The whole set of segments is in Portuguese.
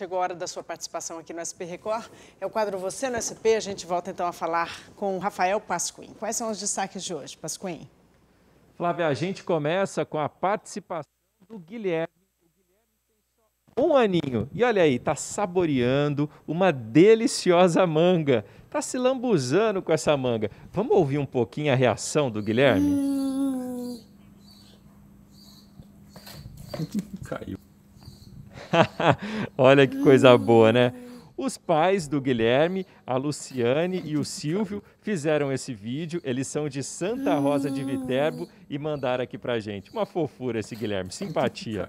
Chegou a hora da sua participação aqui no SP Record. É o quadro Você no SP. A gente volta então a falar com Rafael Pasquim. Quais são os destaques de hoje, Pasquim? Flávia, a gente começa com a participação do Guilherme. Um aninho. E olha aí, tá saboreando uma deliciosa manga. Tá se lambuzando com essa manga. Vamos ouvir um pouquinho a reação do Guilherme? Caiu. Olha que coisa boa, né? Os pais do Guilherme, a Luciane e o Silvio fizeram esse vídeo. Eles são de Santa Rosa de Viterbo e mandaram aqui pra gente. Uma fofura esse Guilherme, simpatia.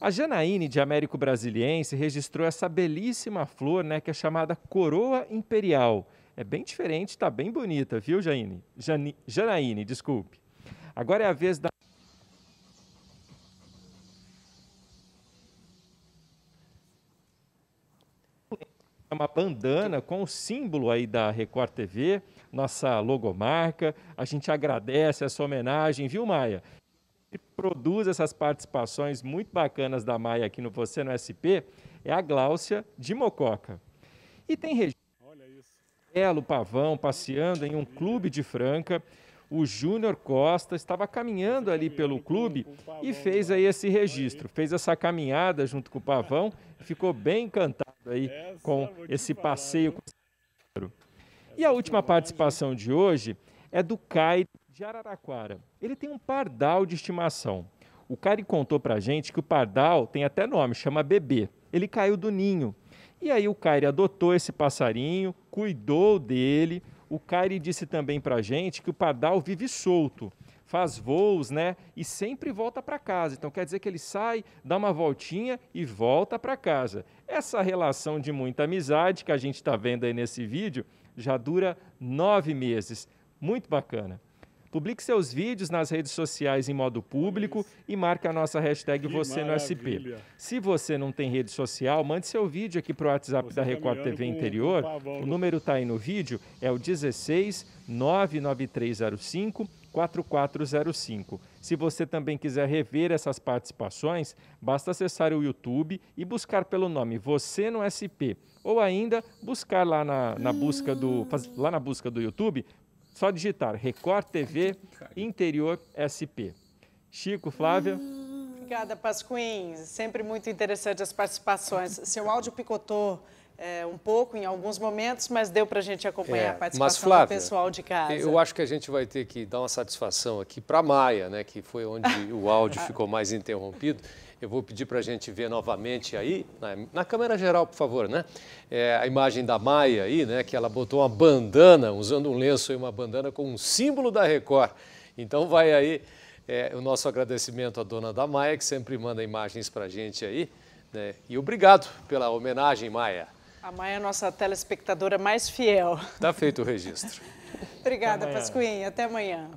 A Janaíne de Américo Brasiliense registrou essa belíssima flor, né, que é chamada coroa imperial. É bem diferente, tá bem bonita, viu, Janaíne? Janaíne, desculpe. Agora é a vez da É uma bandana com o símbolo aí da Record TV, nossa logomarca. A gente agradece essa homenagem, viu, Maia? E produz essas participações muito bacanas da Maia aqui no Você no SP é a Gláucia de Mococa. E tem registro. Regina Belo Pavão passeando em um clube de Franca. O Júnior Costa estava caminhando ali pelo clube e fez né? aí esse registro, fez essa caminhada junto com o Pavão, ficou bem encantado aí Essa, com esse falar, passeio. Né? E a última participação de hoje é do Cairo de Araraquara. Ele tem um pardal de estimação. O Cairo contou pra gente que o pardal tem até nome, chama Bebê. Ele caiu do ninho. E aí o Cairo adotou esse passarinho, cuidou dele. O Cairo disse também pra gente que o pardal vive solto faz voos, né? E sempre volta para casa. Então quer dizer que ele sai, dá uma voltinha e volta para casa. Essa relação de muita amizade que a gente está vendo aí nesse vídeo já dura nove meses. Muito bacana. Publique seus vídeos nas redes sociais em modo público e marque a nossa hashtag que Você no SP. Se você não tem rede social, mande seu vídeo aqui para o WhatsApp você da tá Record tá TV Interior. o número está aí no vídeo, é o 16 99305 4405. Se você também quiser rever essas participações, basta acessar o YouTube e buscar pelo nome Você no SP, ou ainda buscar lá na, na busca do lá na busca do YouTube, só digitar Record TV Interior SP. Chico, Flávia, Obrigada, Pasquins. Sempre muito interessante as participações. Seu áudio picotou é, um pouco em alguns momentos, mas deu para a gente acompanhar é, a participação mas, Flávia, do pessoal de casa. Eu acho que a gente vai ter que dar uma satisfação aqui para a Maia, né, que foi onde o áudio ficou mais interrompido. Eu vou pedir para a gente ver novamente aí, na, na câmera geral, por favor, né? É, a imagem da Maia aí, né? Que ela botou uma bandana, usando um lenço e uma bandana com um símbolo da Record. Então vai aí é, o nosso agradecimento à dona da Maia, que sempre manda imagens para a gente aí. Né? E obrigado pela homenagem, Maia. A Maia é a nossa telespectadora mais fiel. Está feito o registro. Obrigada, Pascoinha. Até amanhã.